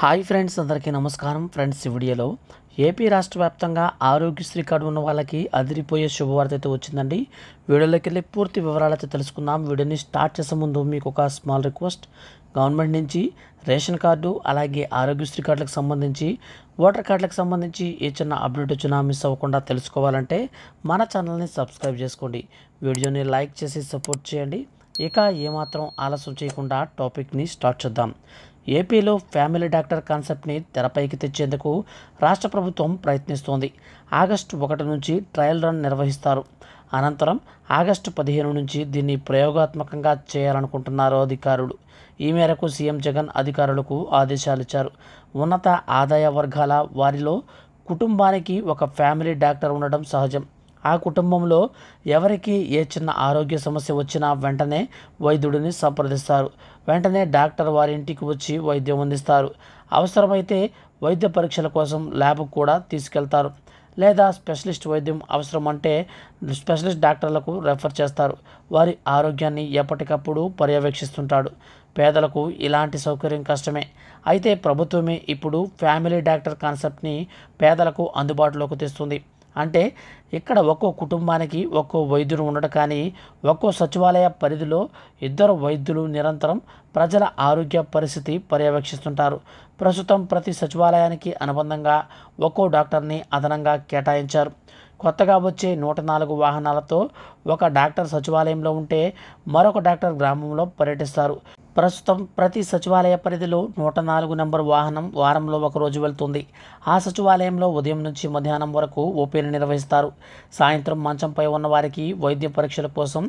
hi friends అందరికీ నమస్కారం friends ఈ వీడియోలో ఏపీ రాష్ట్ర వ్యాప్తంగా ఆరోగ్యశ్రీ కార్డు ఉన్న వాళ్ళకి అదిరిపోయే శుభవార్త అయితే వచ్చిందండి వీడియోలోకి వెళ్ళి పూర్తి వివరాలైతే తెలుసుకుందాం వీడియోని స్టార్ట్ చేసే ముందు మీకు ఒక స్మాల్ రిక్వెస్ట్ గవర్నమెంట్ నుంచి రేషన్ కార్డు అలాగే ఆరోగ్యశ్రీ కార్డులకు సంబంధించి ఓటర్ కార్డులకు సంబంధించి ఏ చిన్న అప్డేట్ వచ్చినా మిస్ అవ్వకుండా తెలుసుకోవాలంటే మన ఛానల్ని సబ్స్క్రైబ్ చేసుకోండి వీడియోని లైక్ చేసి సపోర్ట్ చేయండి ఇక ఏమాత్రం ఆలస్యం చేయకుండా టాపిక్ని స్టార్ట్ చేద్దాం ఏపీలో ఫ్యామిలీ డాక్టర్ కాన్సెప్ట్ని తెరపైకి తెచ్చేందుకు రాష్ట్ర ప్రభుత్వం ప్రయత్నిస్తోంది ఆగస్టు ఒకటి నుంచి ట్రయల్ రన్ నిర్వహిస్తారు అనంతరం ఆగస్టు పదిహేను నుంచి దీన్ని ప్రయోగాత్మకంగా చేయాలనుకుంటున్నారు అధికారులు ఈ మేరకు సీఎం జగన్ అధికారులకు ఆదేశాలిచ్చారు ఉన్నత ఆదాయ వర్గాల వారిలో కుటుంబానికి ఒక ఫ్యామిలీ డాక్టర్ ఉండడం సహజం ఆ కుటుంబంలో ఎవరికి ఏ చిన్న ఆరోగ్య సమస్య వచ్చినా వెంటనే వైద్యుడిని సంప్రదిస్తారు వెంటనే డాక్టర్ వారి ఇంటికి వచ్చి వైద్యం అందిస్తారు అవసరమైతే వైద్య పరీక్షల కోసం ల్యాబ్కు కూడా తీసుకెళ్తారు లేదా స్పెషలిస్ట్ వైద్యం అవసరం అంటే స్పెషలిస్ట్ డాక్టర్లకు రెఫర్ చేస్తారు వారి ఆరోగ్యాన్ని ఎప్పటికప్పుడు పర్యవేక్షిస్తుంటాడు పేదలకు ఇలాంటి సౌకర్యం కష్టమే అయితే ప్రభుత్వమే ఇప్పుడు ఫ్యామిలీ డాక్టర్ కాన్సెప్ట్ని పేదలకు అందుబాటులోకి తెస్తుంది అంటే ఇక్కడ ఒక్కో కుటుంబానికి ఒక్కో వైద్యుడు ఉండడం కానీ ఒక్కో సచివాలయ పరిధిలో ఇద్దరు వైద్యులు నిరంతరం ప్రజల ఆరోగ్య పరిస్థితి పర్యవేక్షిస్తుంటారు ప్రస్తుతం ప్రతి సచివాలయానికి అనుబంధంగా ఒక్కో డాక్టర్ని అదనంగా కేటాయించారు కొత్తగా వచ్చే నూట నాలుగు వాహనాలతో ఒక డాక్టర్ సచివాలయంలో ఉంటే మరొక డాక్టర్ గ్రామంలో పర్యటిస్తారు ప్రస్తుతం ప్రతి సచివాలయ పరిధిలో నూట నాలుగు నంబర్ వాహనం వారంలో ఒకరోజు వెళ్తుంది ఆ సచివాలయంలో ఉదయం నుంచి మధ్యాహ్నం వరకు ఓపీలు నిర్వహిస్తారు సాయంత్రం మంచంపై ఉన్న వారికి వైద్య పరీక్షల కోసం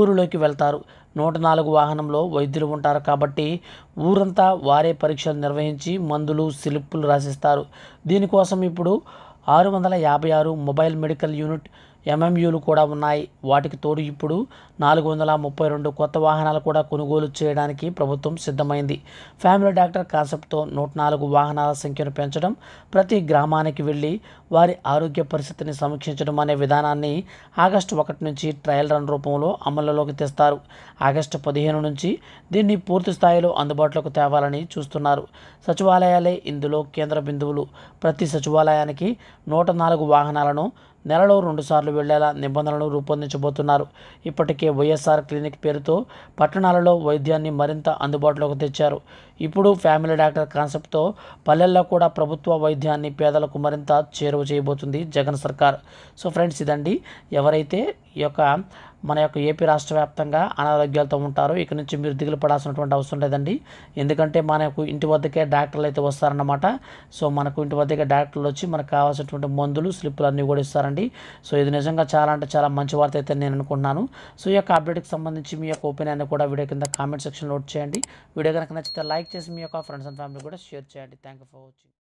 ఊరిలోకి వెళ్తారు నూట నాలుగు వాహనంలో వైద్యులు ఉంటారు కాబట్టి ఊరంతా వారే పరీక్షలు నిర్వహించి మందులు సిలిప్పులు రాసిస్తారు దీనికోసం ఇప్పుడు ఆరు వందల యాభై ఆరు మొబైల్ మెడికల్ యూనిట్ ఎంఎంయూలు కూడా ఉన్నాయి వాటికి తోడు ఇప్పుడు నాలుగు వందల ముప్పై రెండు కొత్త వాహనాలు కూడా కొనుగోలు చేయడానికి ప్రభుత్వం సిద్ధమైంది ఫ్యామిలీ డాక్టర్ కాన్సెప్ట్తో నూట నాలుగు వాహనాల సంఖ్యను పెంచడం ప్రతి గ్రామానికి వెళ్ళి వారి ఆరోగ్య పరిస్థితిని సమీక్షించడం అనే విధానాన్ని ఆగస్టు ఒకటి నుంచి ట్రయల్ రన్ రూపంలో అమలులోకి తెస్తారు ఆగస్టు పదిహేను నుంచి దీన్ని పూర్తి స్థాయిలో అందుబాటులోకి తేవాలని చూస్తున్నారు సచివాలయాలే ఇందులో కేంద్ర బిందువులు ప్రతి సచివాలయానికి నూట నాలుగు వాహనాలను నెలలో రెండుసార్లు వెళ్లేలా నిబంధనలు రూపొందించబోతున్నారు ఇప్పటికే వైఎస్ఆర్ క్లినిక్ పేరుతో పట్టణాలలో వైద్యాన్ని మరింత అందుబాటులోకి తెచ్చారు ఇప్పుడు ఫ్యామిలీ డాక్టర్ కాన్సెప్ట్తో పల్లెల్లో కూడా ప్రభుత్వ వైద్యాన్ని పేదలకు మరింత చేరువ చేయబోతుంది జగన్ సర్కార్ సో ఫ్రెండ్స్ ఇదండి ఎవరైతే ఈ యొక్క మన యొక్క ఏపీ రాష్ట్ర వ్యాప్తంగా అనారోగ్యాలతో ఉంటారో ఇక్కడ నుంచి మీరు దిగులు పడాల్సినటువంటి అవసరం లేదండి ఎందుకంటే మన యొక్క ఇంటి వద్దకే డాక్టర్లు అయితే వస్తారన్నమాట సో మనకు ఇంటి వద్దకే డాక్టర్లు వచ్చి మనకు కావాల్సినటువంటి మందులు స్లిప్పులు అన్నీ కూడా ఇస్తారండి సో ఇది నిజంగా చాలా అంటే చాలా మంచి వార్త అయితే నేను అనుకుంటున్నాను సో ఈ యొక్క అప్డేట్కి సంబంధించి మీ యొక్క ఒపీనియాన్ని కూడా వీడియో కింద కామెంట్ సెక్షన్లో చేయండి వీడియో కనుక నచ్చితే లైక్ చేసి మీ యొక్క ఫ్రెండ్స్ అండ్ ఫ్యామిలీ కూడా షేర్ చేయండి థ్యాంక్ యూ ఫర్ వాచింగ్